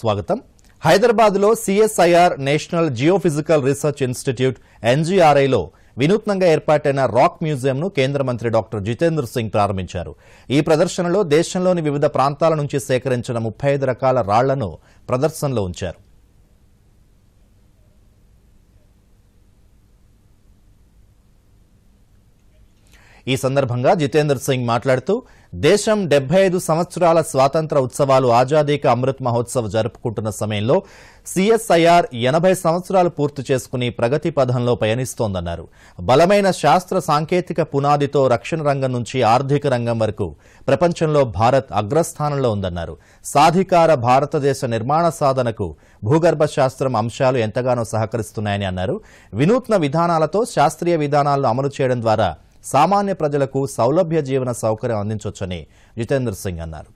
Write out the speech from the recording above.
స్వాగతం హైదరాబాద్ లో CSIR national geophysical research institute ఎన్జీఆర్ఐలో వినూత్నంగా ఏర్పాటైన రాక్ మ్యూజియంను కేంద్ర మంత్రి డాక్టర్ జితేంద్ర సింగ్ ప్రారంభించారు ఈ ప్రదర్శనలో దేశంలోని వివిధ ప్రాంతాల నుంచి సేకరించిన ముప్పై రకాల రాళ్లను ప్రదర్శనలో ఉంచారు ఈ సందర్భంగా జితేందర్ సింగ్ మాట్లాడుతూ దేశం డెబ్బై ఐదు సంవత్సరాల స్వాతంత్ర ఉత్సవాలు ఆజాదీక అమృత్ మహోత్సవ్ జరుపుకుంటున్న సమయంలో సిఎస్ఐఆర్ ఎనభై సంవత్సరాలు పూర్తి చేసుకుని ప్రగతి పథంలో పయనిస్తోందన్నారు బలమైన శాస్త్ర సాంకేతిక పునాదితో రక్షణ రంగం నుంచి ఆర్థిక రంగం వరకు ప్రపంచంలో భారత్ అగ్రస్థానంలో ఉందన్నారు సాధికార భారతదేశ నిర్మాణ సాధనకు భూగర్భ శాస్త్రం అంశాలు ఎంతగానో సహకరిస్తున్నాయని అన్నారు వినూత్న విధానాలతో శాస్త్రీయ విధానాలను అమలు చేయడం ద్వారా సామాన్య ప్రజలకు సౌలభ్య జీవన సౌకర్యం అందించవచ్చని జితేందర్ సింగ్ అన్నారు